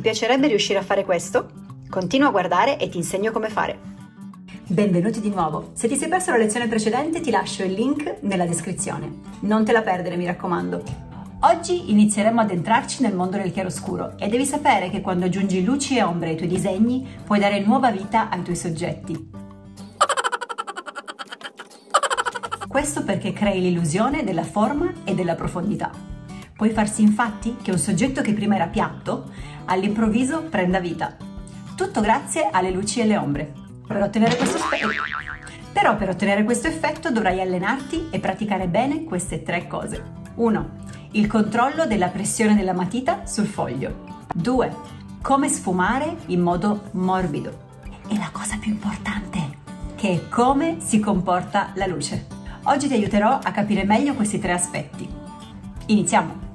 Ti piacerebbe riuscire a fare questo? Continua a guardare e ti insegno come fare. Benvenuti di nuovo. Se ti sei perso la lezione precedente ti lascio il link nella descrizione. Non te la perdere, mi raccomando. Oggi inizieremo ad entrarci nel mondo del chiaroscuro e devi sapere che quando aggiungi luci e ombre ai tuoi disegni puoi dare nuova vita ai tuoi soggetti. Questo perché crei l'illusione della forma e della profondità. Puoi farsi infatti che un soggetto che prima era piatto all'improvviso prenda vita. Tutto grazie alle luci e alle ombre. Per ottenere questo effetto... Però per ottenere questo effetto dovrai allenarti e praticare bene queste tre cose. 1. Il controllo della pressione della matita sul foglio. 2. Come sfumare in modo morbido. E la cosa più importante, che è come si comporta la luce. Oggi ti aiuterò a capire meglio questi tre aspetti. Iniziamo!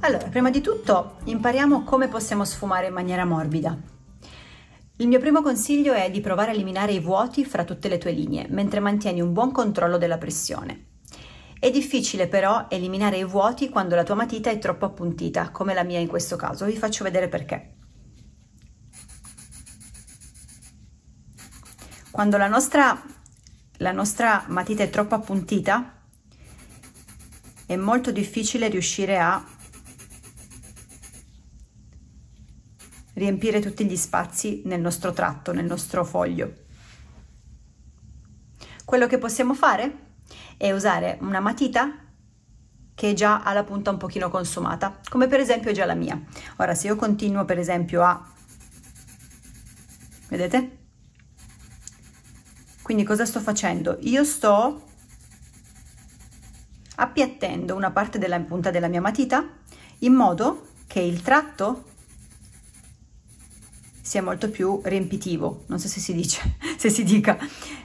Allora, prima di tutto impariamo come possiamo sfumare in maniera morbida. Il mio primo consiglio è di provare a eliminare i vuoti fra tutte le tue linee, mentre mantieni un buon controllo della pressione. È difficile però eliminare i vuoti quando la tua matita è troppo appuntita, come la mia in questo caso. Vi faccio vedere perché. Quando la nostra, la nostra matita è troppo appuntita, è molto difficile riuscire a riempire tutti gli spazi nel nostro tratto, nel nostro foglio. Quello che possiamo fare è usare una matita che già ha la punta un pochino consumata, come per esempio già la mia. Ora se io continuo per esempio a... vedete? Quindi cosa sto facendo? Io sto appiattendo una parte della punta della mia matita in modo che il tratto sia molto più riempitivo, non so se si dice, se si dica,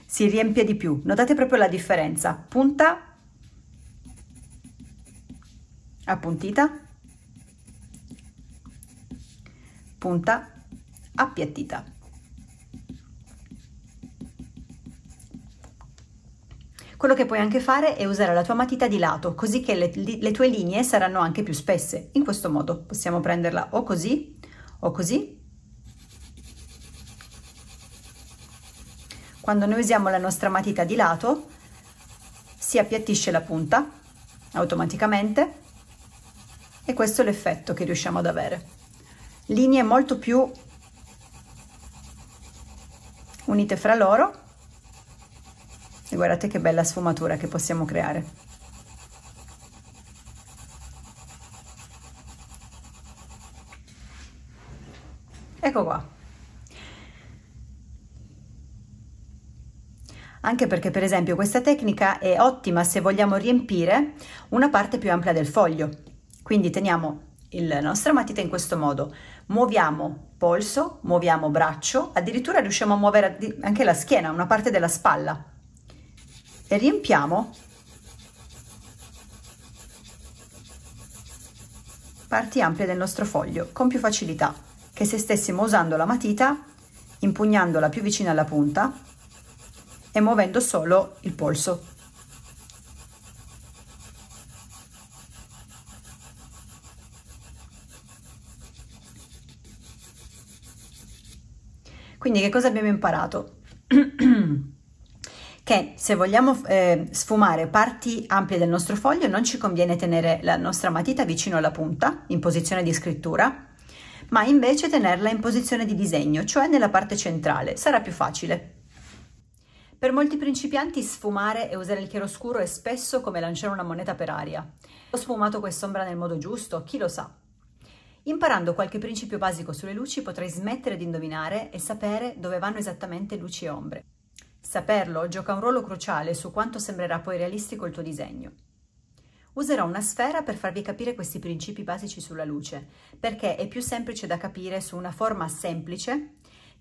si riempie di più. Notate proprio la differenza, punta appuntita, punta appiattita. Quello che puoi anche fare è usare la tua matita di lato, così che le, le, tue linee saranno anche più spesse. In questo modo possiamo prenderla o così o così Quando noi usiamo la nostra matita di lato si appiattisce la punta automaticamente e questo è l'effetto che riusciamo ad avere. Linee molto più unite fra loro e guardate che bella sfumatura che possiamo creare. Ecco qua. anche perché per esempio questa tecnica è ottima se vogliamo riempire una parte più ampia del foglio. Quindi teniamo la nostra matita in questo modo, muoviamo polso, muoviamo braccio, addirittura riusciamo a muovere anche la schiena, una parte della spalla e riempiamo parti ampie del nostro foglio con più facilità che se stessimo usando la matita, impugnandola più vicina alla punta e muovendo solo il polso Quindi che cosa abbiamo imparato? che se vogliamo eh, sfumare parti ampie del nostro foglio non ci conviene tenere la nostra matita vicino alla punta in posizione di scrittura, ma invece tenerla in posizione di disegno, cioè nella parte centrale, sarà più facile. Per molti principianti sfumare e usare il chiaroscuro è spesso come lanciare una moneta per aria. Ho sfumato quest'ombra nel modo giusto? Chi lo sa? Imparando qualche principio basico sulle luci potrai smettere di indovinare e sapere dove vanno esattamente luci e ombre. Saperlo gioca un ruolo cruciale su quanto sembrerà poi realistico il tuo disegno. Userò una sfera per farvi capire questi principi basici sulla luce, perché è più semplice da capire su una forma semplice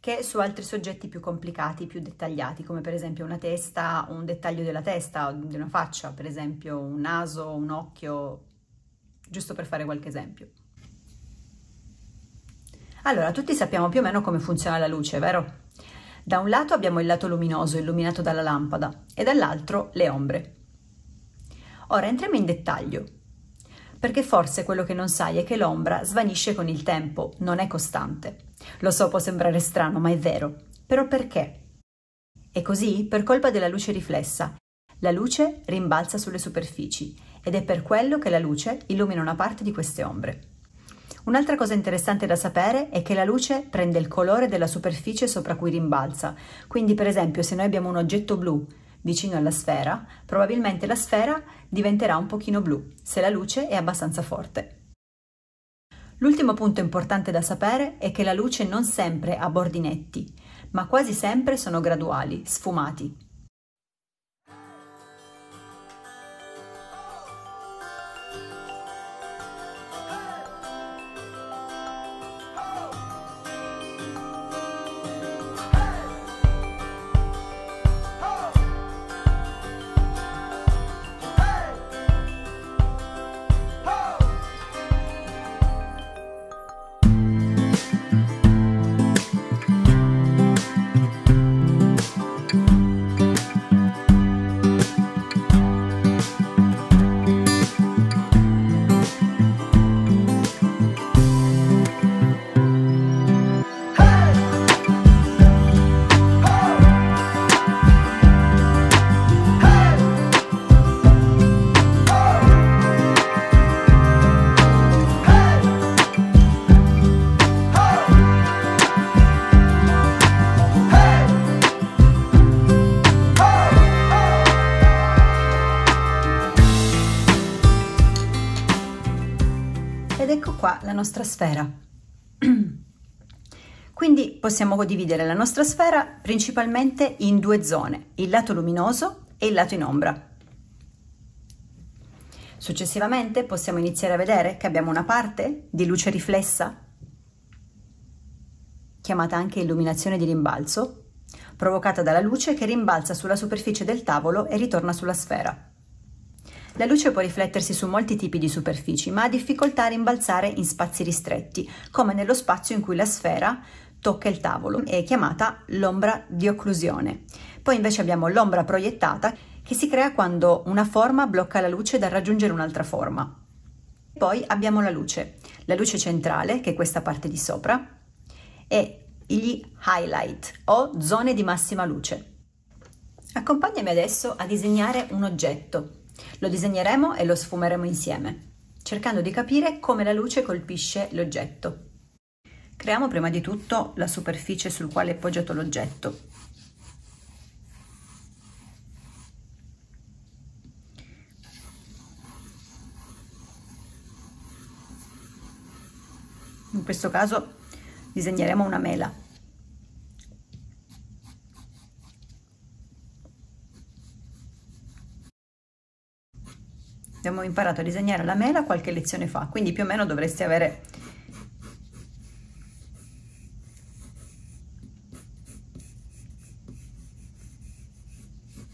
che su altri soggetti più complicati, più dettagliati, come per esempio una testa, un dettaglio della testa di una faccia, per esempio un naso, un occhio, giusto per fare qualche esempio. Allora, tutti sappiamo più o meno come funziona la luce, vero? Da un lato abbiamo il lato luminoso illuminato dalla lampada e dall'altro le ombre. Ora entriamo in dettaglio, perché forse quello che non sai è che l'ombra svanisce con il tempo, non è costante. Lo so, può sembrare strano, ma è vero. Però perché? È così, per colpa della luce riflessa, la luce rimbalza sulle superfici ed è per quello che la luce illumina una parte di queste ombre. Un'altra cosa interessante da sapere è che la luce prende il colore della superficie sopra cui rimbalza, quindi per esempio se noi abbiamo un oggetto blu vicino alla sfera, probabilmente la sfera diventerà un pochino blu se la luce è abbastanza forte. L'ultimo punto importante da sapere è che la luce non sempre ha bordinetti, ma quasi sempre sono graduali, sfumati. nostra sfera. Quindi possiamo dividere la nostra sfera principalmente in due zone, il lato luminoso e il lato in ombra. Successivamente possiamo iniziare a vedere che abbiamo una parte di luce riflessa, chiamata anche illuminazione di rimbalzo, provocata dalla luce che rimbalza sulla superficie del tavolo e ritorna sulla sfera. La luce può riflettersi su molti tipi di superfici, ma ha difficoltà a rimbalzare in spazi ristretti, come nello spazio in cui la sfera tocca il tavolo, è chiamata l'ombra di occlusione. Poi invece abbiamo l'ombra proiettata, che si crea quando una forma blocca la luce dal raggiungere un'altra forma. Poi abbiamo la luce, la luce centrale, che è questa parte di sopra, e gli highlight o zone di massima luce. Accompagnami adesso a disegnare un oggetto lo disegneremo e lo sfumeremo insieme, cercando di capire come la luce colpisce l'oggetto. Creiamo prima di tutto la superficie sul quale è appoggiato l'oggetto. In questo caso disegneremo una mela. abbiamo imparato a disegnare la mela qualche lezione fa, quindi più o meno dovresti avere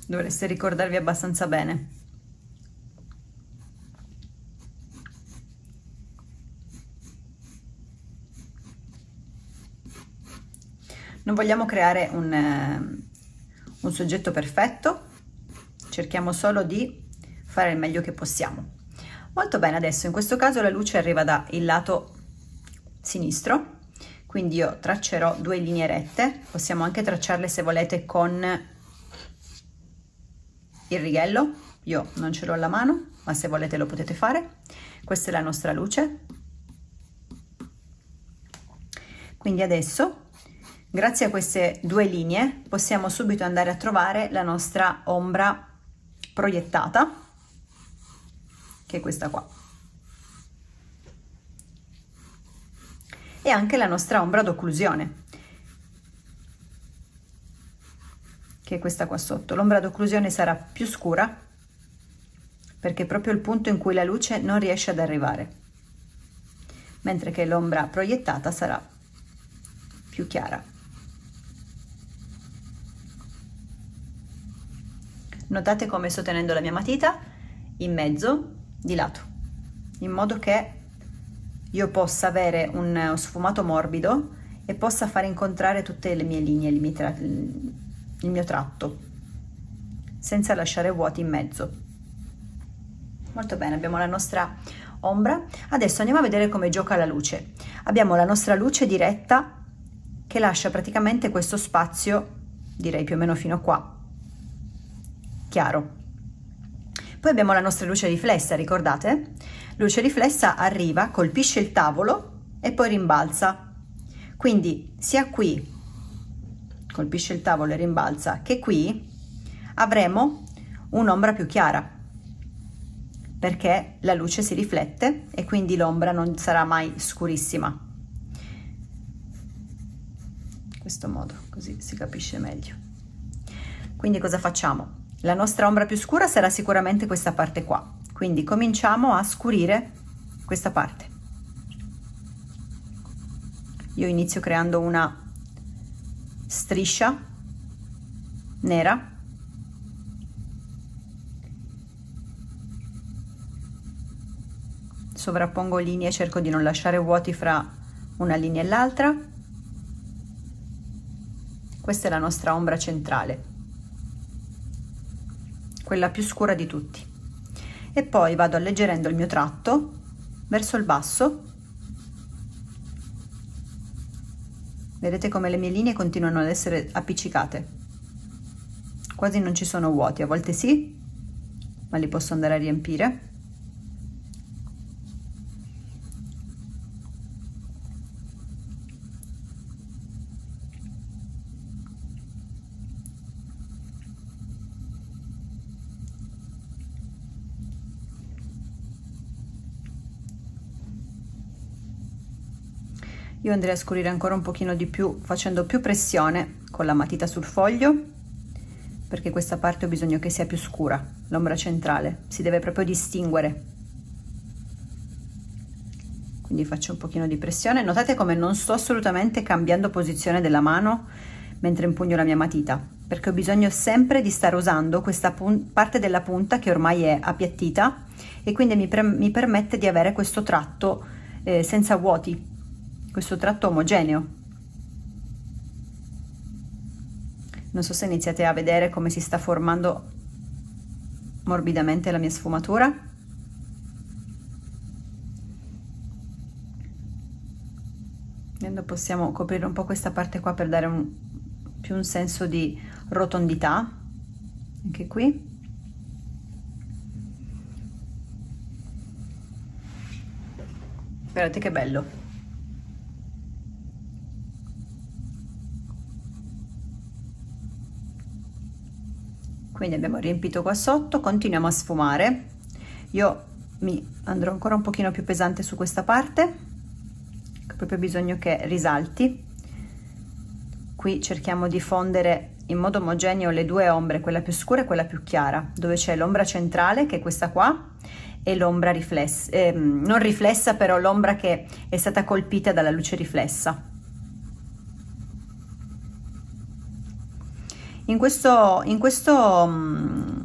dovreste ricordarvi abbastanza bene. Non vogliamo creare un, eh, un soggetto perfetto, cerchiamo solo di fare il meglio che possiamo. Molto bene, adesso in questo caso la luce arriva dal lato sinistro, quindi io traccerò due linee rette, possiamo anche tracciarle se volete con il righello, io non ce l'ho alla mano, ma se volete lo potete fare. Questa è la nostra luce. Quindi adesso, grazie a queste due linee, possiamo subito andare a trovare la nostra ombra proiettata che è questa qua. E anche la nostra ombra d'occlusione, che è questa qua sotto. L'ombra d'occlusione sarà più scura perché è proprio il punto in cui la luce non riesce ad arrivare, mentre che l'ombra proiettata sarà più chiara. Notate come sto tenendo la mia matita in mezzo di lato, in modo che io possa avere un sfumato morbido e possa far incontrare tutte le mie linee, il mio, tra- il mio tratto, senza lasciare vuoti in mezzo. Molto bene, abbiamo la nostra ombra. Adesso andiamo a vedere come gioca la luce. Abbiamo la nostra luce diretta che lascia praticamente questo spazio, direi più o meno fino a qua, chiaro. Poi abbiamo la nostra luce riflessa, ricordate? Luce riflessa arriva, colpisce il tavolo e poi rimbalza. Quindi sia qui, colpisce il tavolo e rimbalza, che qui avremo un'ombra più chiara perché la luce si riflette e quindi l'ombra non sarà mai scurissima. In questo modo, così si capisce meglio. Quindi cosa facciamo? La nostra ombra più scura sarà sicuramente questa parte qua, quindi cominciamo a scurire questa parte. Io inizio creando una striscia nera sovrappongo linee cerco di non lasciare vuoti fra una linea e l'altra questa è la nostra ombra centrale quella più scura di tutti e poi vado alleggerendo il mio tratto verso il basso vedete come le mie linee continuano ad essere appiccicate quasi non ci sono vuoti a volte sì ma li posso andare a riempire io andrei a scurire ancora un pochino di più facendo più pressione con la matita sul foglio perché questa parte ho bisogno che sia più scura l'ombra centrale si deve proprio distinguere quindi faccio un pochino di pressione notate come non sto assolutamente cambiando posizione della mano mentre impugno la mia matita perché ho bisogno sempre di stare usando questa parte della punta che ormai è appiattita e quindi mi, mi permette di avere questo tratto eh, senza vuoti questo tratto omogeneo. Non so se iniziate a vedere come si sta formando morbidamente la mia sfumatura. Adesso possiamo coprire un po' questa parte qua per dare un, più un senso di rotondità, anche qui. Guardate che bello! quindi abbiamo riempito qua sotto continuiamo a sfumare io mi andrò ancora un pochino più pesante su questa parte ho proprio bisogno che risalti qui cerchiamo di fondere in modo omogeneo le due ombre quella più scura e quella più chiara dove c'è l'ombra centrale che è questa qua e l'ombra riflessa eh, non riflessa però l'ombra che è stata colpita dalla luce riflessa In, questo, in, questo, mm,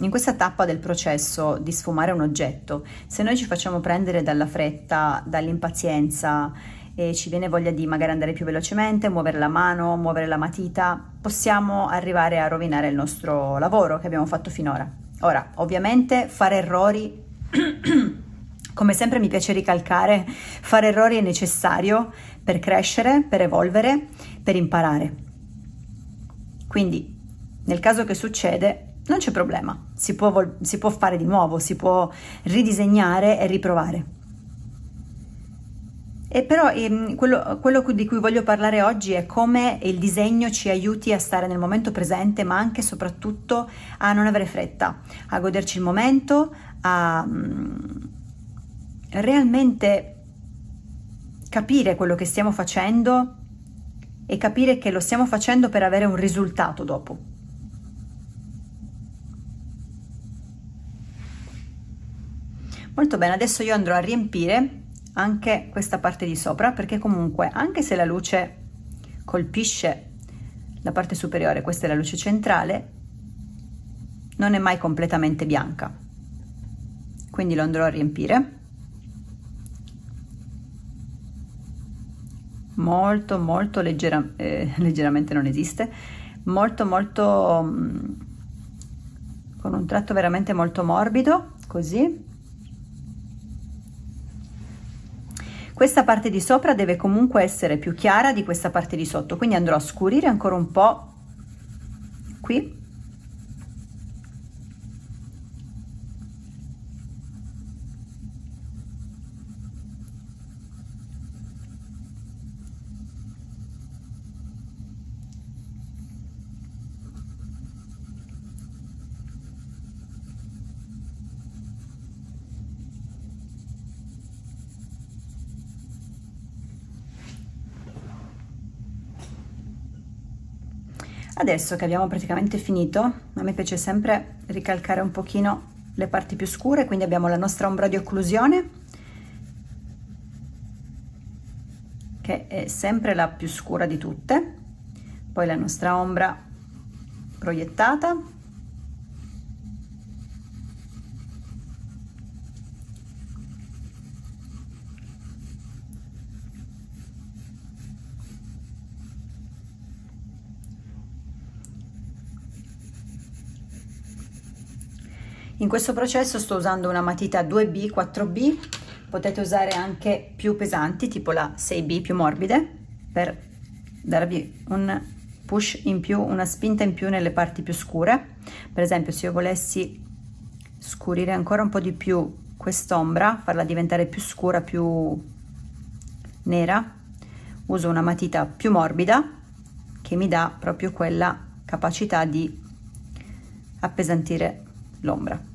in questa tappa del processo di sfumare un oggetto, se noi ci facciamo prendere dalla fretta, dall'impazienza, e ci viene voglia di magari andare più velocemente, muovere la mano, muovere la matita, possiamo arrivare a rovinare il nostro lavoro che abbiamo fatto finora. Ora, ovviamente fare errori, come sempre mi piace ricalcare, fare errori è necessario per crescere, per evolvere, per imparare. Quindi nel caso che succede non c'è problema, si può, vol- si può fare di nuovo, si può ridisegnare e riprovare. E però ehm, quello, quello, di cui voglio parlare oggi è come il disegno ci aiuti a stare nel momento presente, ma anche e soprattutto a non avere fretta, a goderci il momento, a mh, mm, realmente capire quello che stiamo facendo e capire che lo stiamo facendo per avere un risultato dopo. Molto bene, adesso io andrò a riempire anche questa parte di sopra perché comunque anche se la luce colpisce la parte superiore, questa è la luce centrale, non è mai completamente bianca. Quindi lo andrò a riempire. molto molto leggera, eh, leggeramente non esiste, molto molto mh, mm, con un tratto veramente molto morbido, così. Questa parte di sopra deve comunque essere più chiara di questa parte di sotto, quindi andrò a scurire ancora un po' qui Adesso che abbiamo praticamente finito, a me piace sempre ricalcare un pochino le parti più scure, quindi abbiamo la nostra ombra di occlusione, che è sempre la più scura di tutte, poi la nostra ombra proiettata, In questo processo sto usando una matita 2B, 4B, potete usare anche più pesanti, tipo la 6B più morbide, per darvi un push in più, una spinta in più nelle parti più scure. Per esempio se io volessi scurire ancora un po' di più quest'ombra, farla diventare più scura, più nera, uso una matita più morbida che mi dà proprio quella capacità di appesantire l'ombra.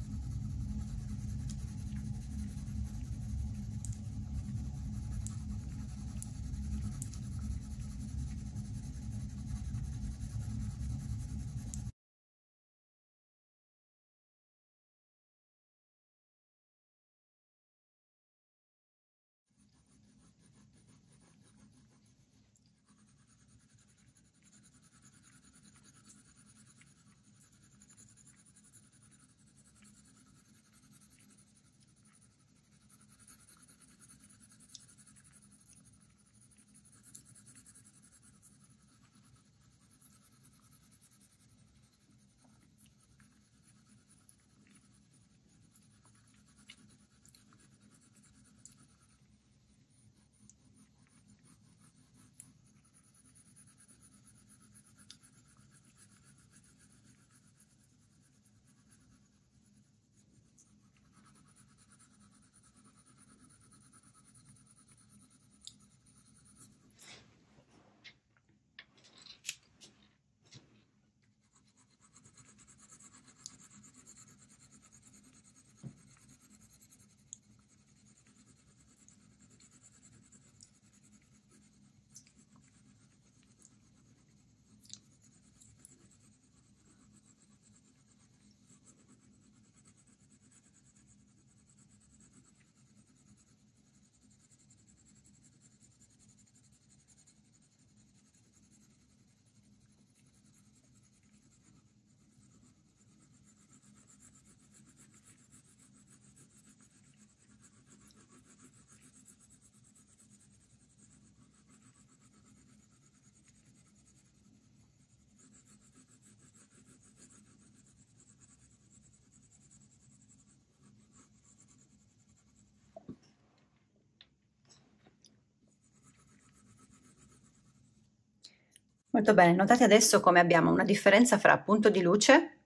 Molto bene, notate adesso come abbiamo una differenza fra punto di luce,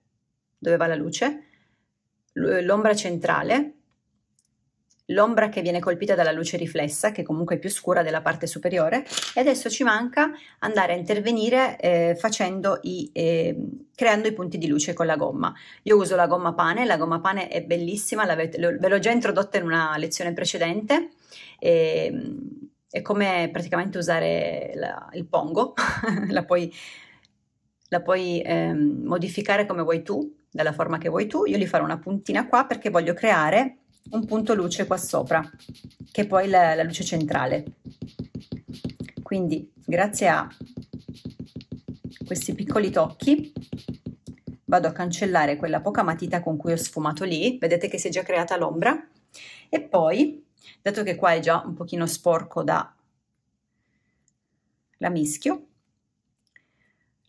dove va la luce, l'ombra centrale, l'ombra che viene colpita dalla luce riflessa, che comunque è più scura della parte superiore, e adesso ci manca andare a intervenire eh, i, eh, creando i punti di luce con la gomma. Io uso la gomma pane, la gomma pane è bellissima, ve l'ho già introdotta in una lezione precedente. Eh, è come praticamente usare la, il pongo, la puoi, la puoi ehm, modificare come vuoi tu, dalla forma che vuoi tu. Io gli farò una puntina qua perché voglio creare un punto luce qua sopra, che è poi la, la luce centrale. Quindi grazie a questi piccoli tocchi vado a cancellare quella poca matita con cui ho sfumato lì, vedete che si è già creata l'ombra e poi dato che qua è già un pochino sporco da la mischio,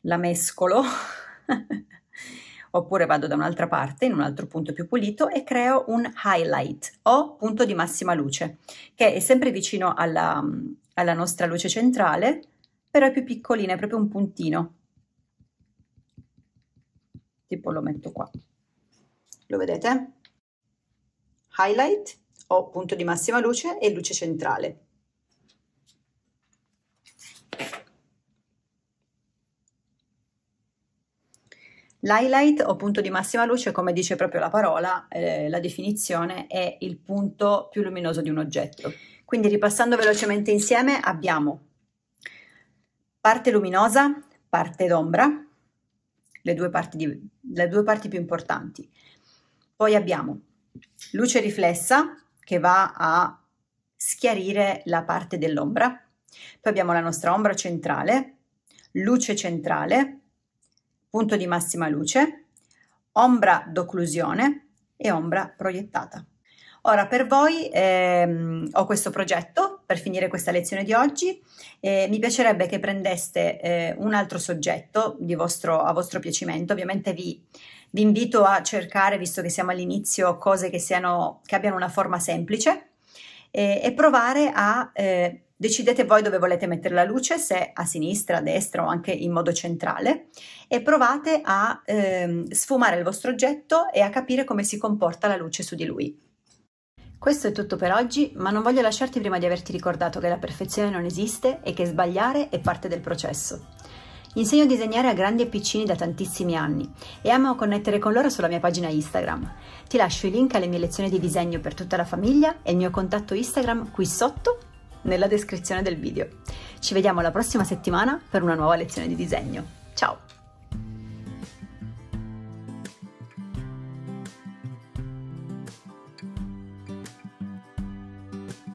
la mescolo, oppure vado da un'altra parte, in un altro punto più pulito e creo un highlight o punto di massima luce, che è sempre vicino alla, alla nostra luce centrale, però è più piccolina, è proprio un puntino. Tipo lo metto qua. Lo vedete? Highlight ho punto di massima luce e luce centrale. L'highlight o punto di massima luce, come dice proprio la parola, eh, la definizione è il punto più luminoso di un oggetto. Quindi ripassando velocemente insieme abbiamo parte luminosa, parte d'ombra, le, le due parti più importanti. Poi abbiamo luce riflessa, che va a schiarire la parte dell'ombra. Poi abbiamo la nostra ombra centrale, luce centrale, punto di massima luce, ombra d'occlusione e ombra proiettata. Ora per voi ehm, ho questo progetto per finire questa lezione di oggi. Eh, mi piacerebbe che prendeste eh, un altro soggetto vostro, a vostro piacimento, ovviamente vi vi invito a cercare, visto che siamo all'inizio, cose che, siano, che abbiano una forma semplice eh, e provare a... Eh, decidete voi dove volete mettere la luce, se a sinistra, a destra o anche in modo centrale e provate a ehm, sfumare il vostro oggetto e a capire come si comporta la luce su di lui. Questo è tutto per oggi, ma non voglio lasciarti prima di averti ricordato che la perfezione non esiste e che sbagliare è parte del processo. Insegno a disegnare a grandi e piccini da tantissimi anni e amo connettere con loro sulla mia pagina Instagram. Ti lascio i link alle mie lezioni di disegno per tutta la famiglia e il mio contatto Instagram qui sotto nella descrizione del video. Ci vediamo la prossima settimana per una nuova lezione di disegno. Ciao!